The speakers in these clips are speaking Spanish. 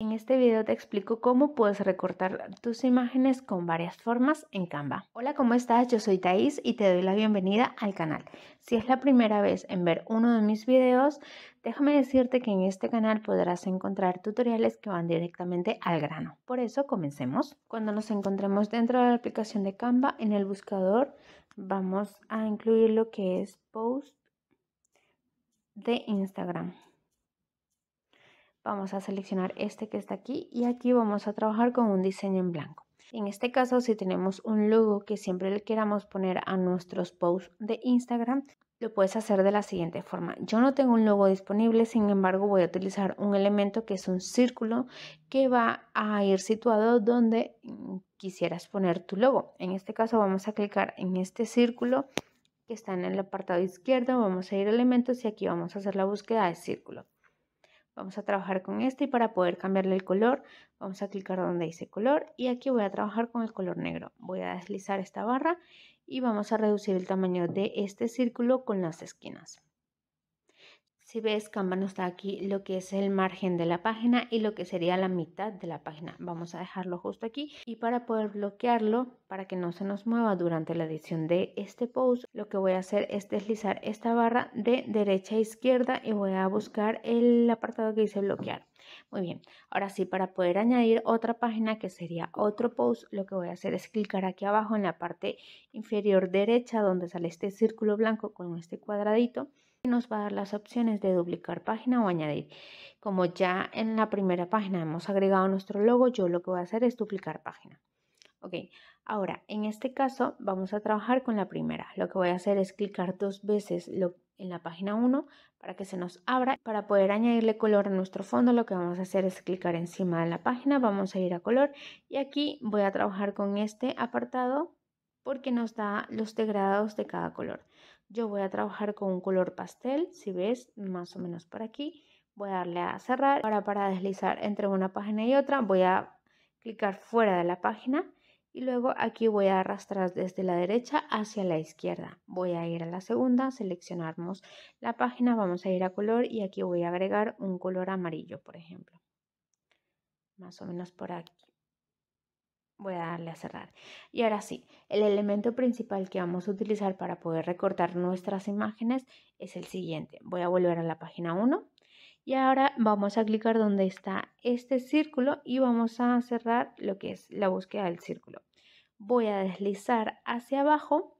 En este video te explico cómo puedes recortar tus imágenes con varias formas en Canva. Hola, ¿cómo estás? Yo soy Thais y te doy la bienvenida al canal. Si es la primera vez en ver uno de mis videos, déjame decirte que en este canal podrás encontrar tutoriales que van directamente al grano. Por eso, comencemos. Cuando nos encontremos dentro de la aplicación de Canva, en el buscador vamos a incluir lo que es Post de Instagram. Vamos a seleccionar este que está aquí y aquí vamos a trabajar con un diseño en blanco. En este caso, si tenemos un logo que siempre le queramos poner a nuestros posts de Instagram, lo puedes hacer de la siguiente forma. Yo no tengo un logo disponible, sin embargo voy a utilizar un elemento que es un círculo que va a ir situado donde mm, quisieras poner tu logo. En este caso vamos a clicar en este círculo que está en el apartado izquierdo, vamos a ir a elementos y aquí vamos a hacer la búsqueda de círculo. Vamos a trabajar con este y para poder cambiarle el color, vamos a clicar donde dice color y aquí voy a trabajar con el color negro. Voy a deslizar esta barra y vamos a reducir el tamaño de este círculo con las esquinas. Si ves, Canva nos da aquí lo que es el margen de la página y lo que sería la mitad de la página. Vamos a dejarlo justo aquí y para poder bloquearlo, para que no se nos mueva durante la edición de este post, lo que voy a hacer es deslizar esta barra de derecha a izquierda y voy a buscar el apartado que dice bloquear. Muy bien, ahora sí, para poder añadir otra página que sería otro post, lo que voy a hacer es clicar aquí abajo en la parte inferior derecha donde sale este círculo blanco con este cuadradito nos va a dar las opciones de duplicar página o añadir. Como ya en la primera página hemos agregado nuestro logo, yo lo que voy a hacer es duplicar página. Ok, ahora en este caso vamos a trabajar con la primera. Lo que voy a hacer es clicar dos veces en la página 1 para que se nos abra. Para poder añadirle color a nuestro fondo lo que vamos a hacer es clicar encima de la página, vamos a ir a color y aquí voy a trabajar con este apartado porque nos da los degradados de cada color. Yo voy a trabajar con un color pastel, si ves, más o menos por aquí. Voy a darle a cerrar. Ahora para deslizar entre una página y otra voy a clicar fuera de la página y luego aquí voy a arrastrar desde la derecha hacia la izquierda. Voy a ir a la segunda, seleccionamos la página, vamos a ir a color y aquí voy a agregar un color amarillo, por ejemplo. Más o menos por aquí voy a darle a cerrar. Y ahora sí, el elemento principal que vamos a utilizar para poder recortar nuestras imágenes es el siguiente. Voy a volver a la página 1 y ahora vamos a clicar donde está este círculo y vamos a cerrar lo que es la búsqueda del círculo. Voy a deslizar hacia abajo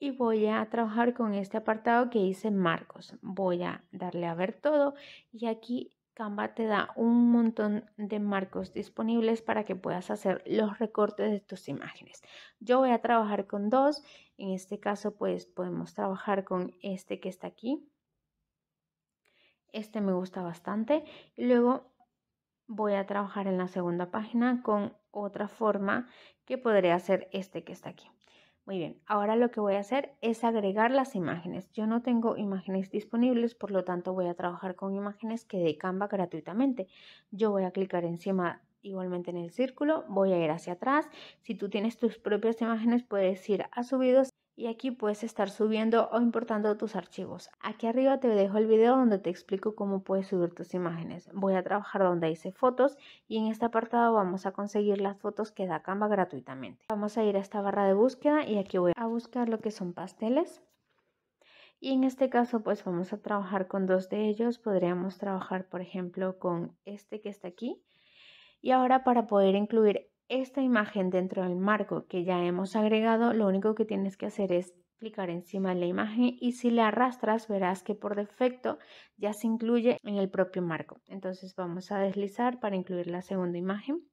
y voy a trabajar con este apartado que dice marcos. Voy a darle a ver todo y aquí Canva te da un montón de marcos disponibles para que puedas hacer los recortes de tus imágenes. Yo voy a trabajar con dos. En este caso, pues podemos trabajar con este que está aquí. Este me gusta bastante. Y luego voy a trabajar en la segunda página con otra forma que podría ser este que está aquí. Muy bien, ahora lo que voy a hacer es agregar las imágenes. Yo no tengo imágenes disponibles, por lo tanto voy a trabajar con imágenes que de Canva gratuitamente. Yo voy a clicar encima igualmente en el círculo, voy a ir hacia atrás. Si tú tienes tus propias imágenes, puedes ir a subidos y aquí puedes estar subiendo o importando tus archivos. Aquí arriba te dejo el video donde te explico cómo puedes subir tus imágenes. Voy a trabajar donde dice fotos y en este apartado vamos a conseguir las fotos que da Canva gratuitamente. Vamos a ir a esta barra de búsqueda y aquí voy a buscar lo que son pasteles. Y en este caso pues vamos a trabajar con dos de ellos. Podríamos trabajar por ejemplo con este que está aquí. Y ahora para poder incluir esta imagen dentro del marco que ya hemos agregado, lo único que tienes que hacer es clicar encima de la imagen y si la arrastras verás que por defecto ya se incluye en el propio marco. Entonces vamos a deslizar para incluir la segunda imagen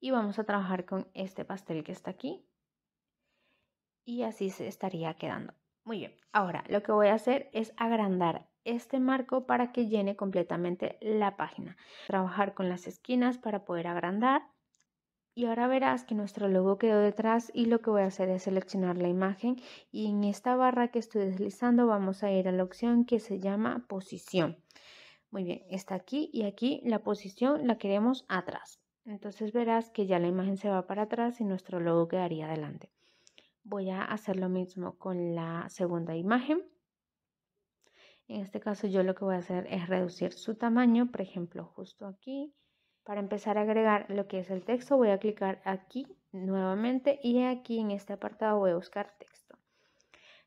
y vamos a trabajar con este pastel que está aquí y así se estaría quedando. Muy bien, ahora lo que voy a hacer es agrandar este marco para que llene completamente la página. Trabajar con las esquinas para poder agrandar y ahora verás que nuestro logo quedó detrás y lo que voy a hacer es seleccionar la imagen y en esta barra que estoy deslizando vamos a ir a la opción que se llama posición. Muy bien, está aquí y aquí la posición la queremos atrás. Entonces verás que ya la imagen se va para atrás y nuestro logo quedaría adelante. Voy a hacer lo mismo con la segunda imagen. En este caso yo lo que voy a hacer es reducir su tamaño, por ejemplo, justo aquí para empezar a agregar lo que es el texto voy a clicar aquí nuevamente y aquí en este apartado voy a buscar texto.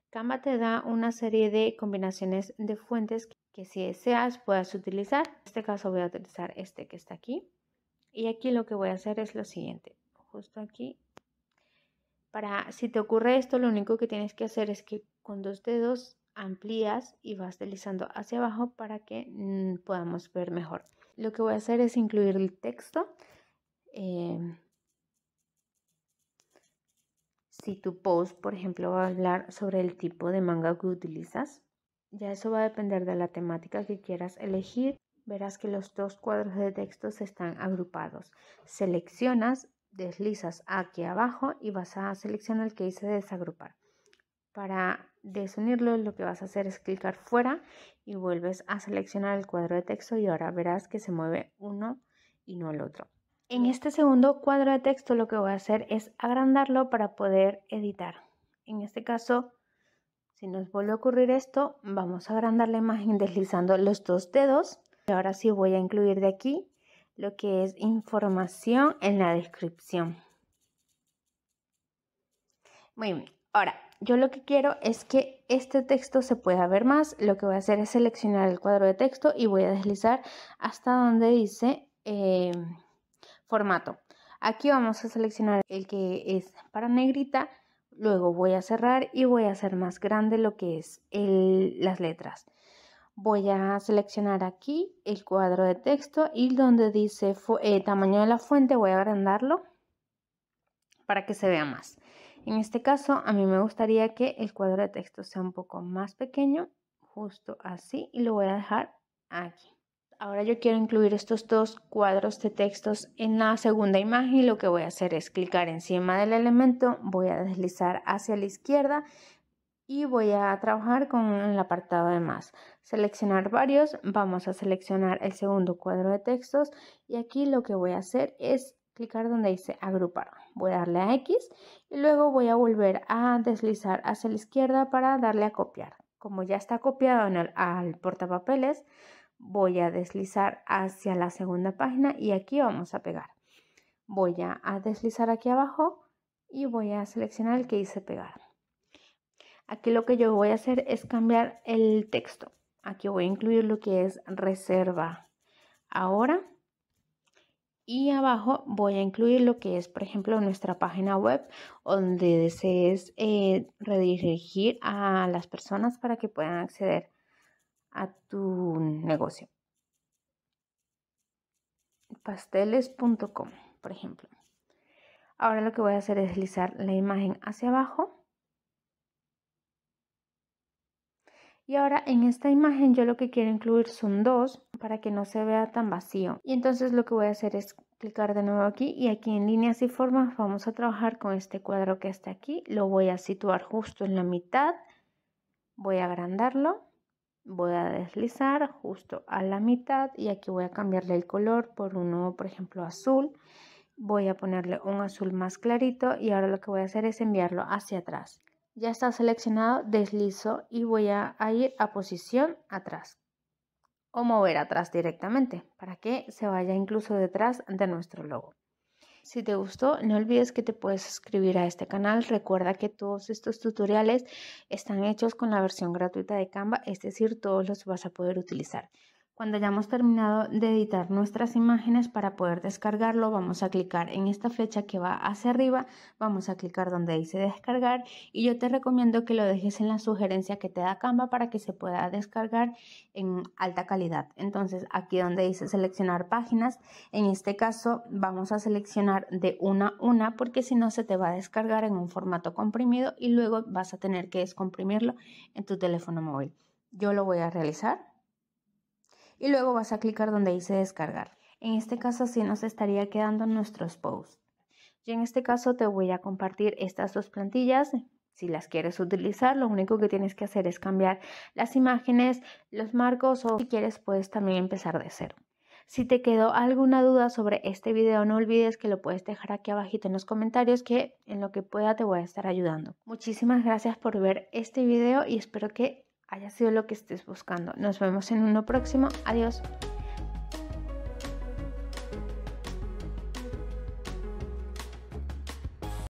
Canva te da una serie de combinaciones de fuentes que si deseas puedas utilizar. En este caso voy a utilizar este que está aquí. Y aquí lo que voy a hacer es lo siguiente. Justo aquí. Para si te ocurre esto, lo único que tienes que hacer es que con dos dedos amplías y vas deslizando hacia abajo para que mm, podamos ver mejor. Lo que voy a hacer es incluir el texto. Em, si tu post, por ejemplo, va a hablar sobre el tipo de manga que utilizas, ya eso va a depender de la temática que quieras elegir. Verás que los dos cuadros de texto están agrupados. Seleccionas, deslizas aquí abajo y vas a seleccionar el que dice desagrupar. Para desunirlo lo que vas a hacer es clicar fuera y vuelves a seleccionar el cuadro de texto y ahora verás que se mueve uno y no el otro. En este segundo cuadro de texto lo que voy a hacer es agrandarlo para poder editar. En este caso, si nos vuelve a ocurrir esto, vamos a agrandar la imagen deslizando los dos dedos. Y ahora sí voy a incluir de aquí lo que es información en la descripción. Muy bien, Ahora, yo lo que quiero es que este texto se pueda ver más. Lo que voy a hacer es seleccionar el cuadro de texto y voy a deslizar hasta donde dice eh, formato. Aquí vamos a seleccionar el que es para negrita. Luego voy a cerrar y voy a hacer más grande lo que es las letras. Voy a seleccionar aquí el cuadro de texto y donde dice eh, tamaño de la fuente voy a agrandarlo para que se vea más. En este caso, a mí me gustaría que el cuadro de texto sea un poco más pequeño, justo así, y lo voy a dejar aquí. Ahora yo quiero incluir estos dos cuadros de textos en la segunda imagen y lo que voy a hacer es clicar encima del elemento, voy a deslizar hacia la izquierda y voy a trabajar con el apartado de más. Seleccionar varios, vamos a seleccionar el segundo cuadro de textos y aquí lo que voy a hacer es clicar donde dice agrupar. Voy a darle a X y luego voy a volver a deslizar hacia la izquierda para darle a copiar. Como ya está copiado en el, al portapapeles, voy a deslizar hacia la segunda página y aquí vamos a pegar. Voy a deslizar aquí abajo y voy a seleccionar el que dice pegar. Aquí lo que yo voy a hacer es cambiar el texto. Aquí voy a incluir lo que es reserva. Ahora y abajo voy a incluir lo que es, por ejemplo, nuestra página web, donde desees eh, redirigir a las personas para que puedan acceder a tu negocio. Pasteles.com, por ejemplo. Ahora lo que voy a hacer es deslizar la imagen hacia abajo Y ahora en esta imagen yo lo que quiero incluir son dos para que no se vea tan vacío. Y entonces lo que voy a hacer es clicar de nuevo aquí y aquí en líneas y formas vamos a trabajar con este cuadro que está aquí. Lo voy a situar justo en la mitad. Voy a agrandarlo. Voy a deslizar justo a la mitad y aquí voy a cambiarle el color por uno, por ejemplo, azul. Voy a ponerle un azul más clarito y ahora lo que voy a hacer es enviarlo hacia atrás ya está seleccionado, deslizo y voy a, ir a posición atrás o mover atrás directamente para que se vaya incluso detrás de nuestro logo. Si te gustó, no olvides que te puedes suscribir a este canal. Recuerda que todos estos tutoriales están hechos con la versión gratuita de Canva, es decir, todos los vas a poder utilizar. Cuando hayamos terminado de editar nuestras imágenes para poder descargarlo, vamos a clicar en esta flecha que va hacia arriba, vamos a clicar donde dice descargar y yo te recomiendo que lo dejes en la sugerencia que te da Canva para que se pueda descargar en alta calidad. Entonces aquí donde dice seleccionar páginas, en este caso vamos a seleccionar de una a una porque si no se te va a descargar en un formato comprimido y luego vas a tener que descomprimirlo en tu teléfono móvil. Yo lo voy a realizar y luego vas a clicar donde dice descargar. En este caso sí nos estaría quedando nuestros posts. Yo en este caso te voy a compartir estas dos plantillas. Si las quieres utilizar, lo único que tienes que hacer es cambiar las imágenes, los marcos o si quieres puedes también empezar de cero. Si te quedó alguna duda sobre este video, no olvides que lo puedes dejar aquí abajito en los comentarios que en lo que pueda te voy a estar ayudando. Muchísimas gracias por ver este video y espero que haya sido lo que estés buscando. Nos vemos en uno próximo. Adiós.